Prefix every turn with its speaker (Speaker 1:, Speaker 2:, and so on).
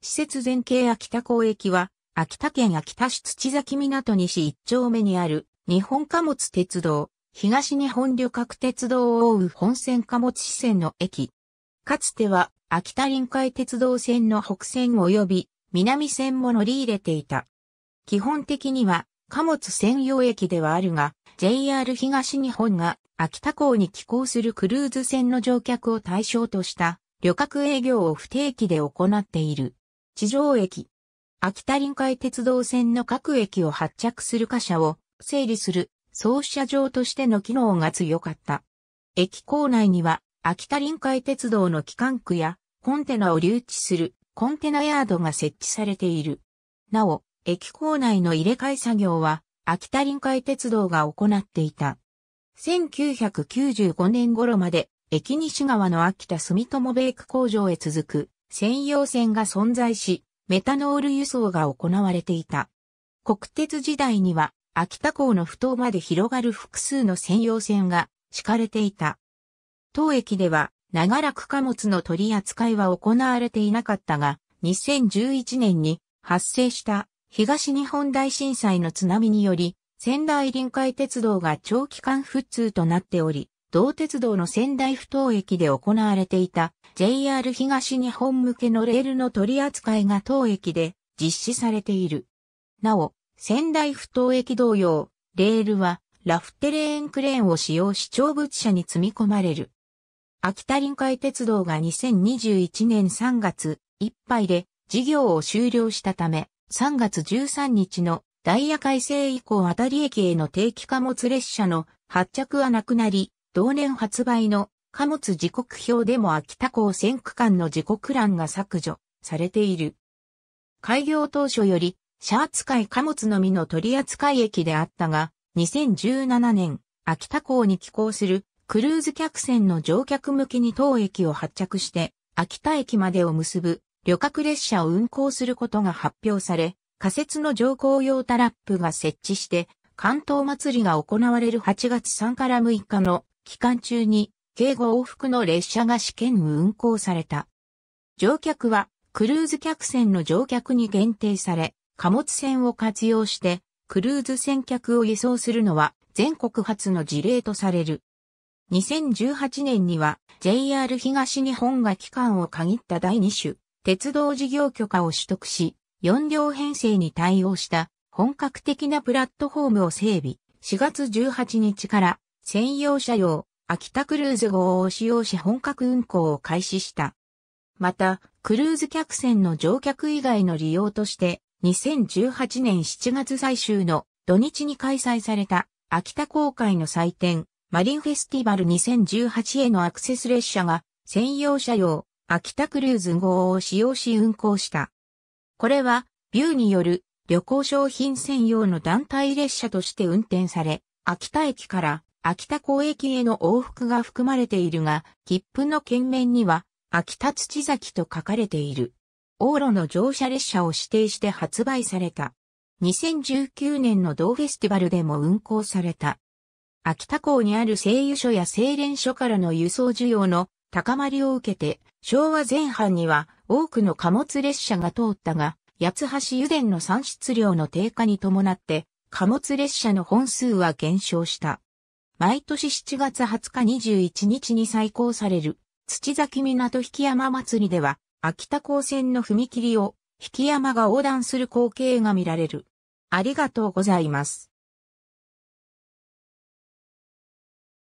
Speaker 1: 施設全景秋田港駅は、秋田県秋田市土崎港西一丁目にある日本貨物鉄道、東日本旅客鉄道を覆う本線貨物支線の駅。かつては秋田臨海鉄道線の北線及び南線も乗り入れていた。基本的には貨物専用駅ではあるが、JR 東日本が秋田港に寄港するクルーズ船の乗客を対象とした旅客営業を不定期で行っている。地上駅。秋田臨海鉄道線の各駅を発着する貨車を整理する総車場としての機能が強かった。駅構内には秋田臨海鉄道の機関区やコンテナを留置するコンテナヤードが設置されている。なお、駅構内の入れ替え作業は秋田臨海鉄道が行っていた。1995年頃まで駅西側の秋田住友ベイク工場へ続く専用線が存在し、メタノール輸送が行われていた。国鉄時代には、秋田港の不頭まで広がる複数の専用線が敷かれていた。当駅では、長らく貨物の取り扱いは行われていなかったが、2011年に発生した東日本大震災の津波により、仙台臨海鉄道が長期間不通となっており、同鉄道の仙台不当駅で行われていた JR 東日本向けのレールの取り扱いが当駅で実施されている。なお、仙台不当駅同様、レールはラフテレーンクレーンを使用し長物車に積み込まれる。秋田臨海鉄道が2021年3月いっぱいで事業を終了したため、3月13日のダイヤ改正以降あたり駅への定期貨物列車の発着はなくなり、同年発売の貨物時刻表でも秋田港線区間の時刻欄が削除されている。開業当初より、車扱い貨物のみの取扱駅であったが、2017年、秋田港に寄港するクルーズ客船の乗客向きに当駅を発着して、秋田駅までを結ぶ旅客列車を運行することが発表され、仮設の乗降用タラップが設置して、関東祭りが行われる8月3から6日の期間中に計5往復の列車が試験運行された。乗客はクルーズ客船の乗客に限定され、貨物船を活用してクルーズ船客を輸送するのは全国初の事例とされる。2018年には JR 東日本が期間を限った第2種鉄道事業許可を取得し、4両編成に対応した本格的なプラットフォームを整備。4月18日から専用車用、秋田クルーズ号を使用し本格運行を開始した。また、クルーズ客船の乗客以外の利用として、2018年7月最終の土日に開催された秋田航海の祭典、マリンフェスティバル2018へのアクセス列車が専用車用、秋田クルーズ号を使用し運行した。これは、ビューによる旅行商品専用の団体列車として運転され、秋田駅から秋田港駅への往復が含まれているが、切符の県面には、秋田土崎と書かれている。往路の乗車列車を指定して発売された。2019年の同フェスティバルでも運行された。秋田港にある製油所や製錬所からの輸送需要の高まりを受けて、昭和前半には多くの貨物列車が通ったが、八橋油田の産出量の低下に伴って、貨物列車の本数は減少した。毎年7月20日21日に再行される、土崎港引山祭りでは、秋田港線の踏切を、引山が横断する光景が見られる。ありがとうございます。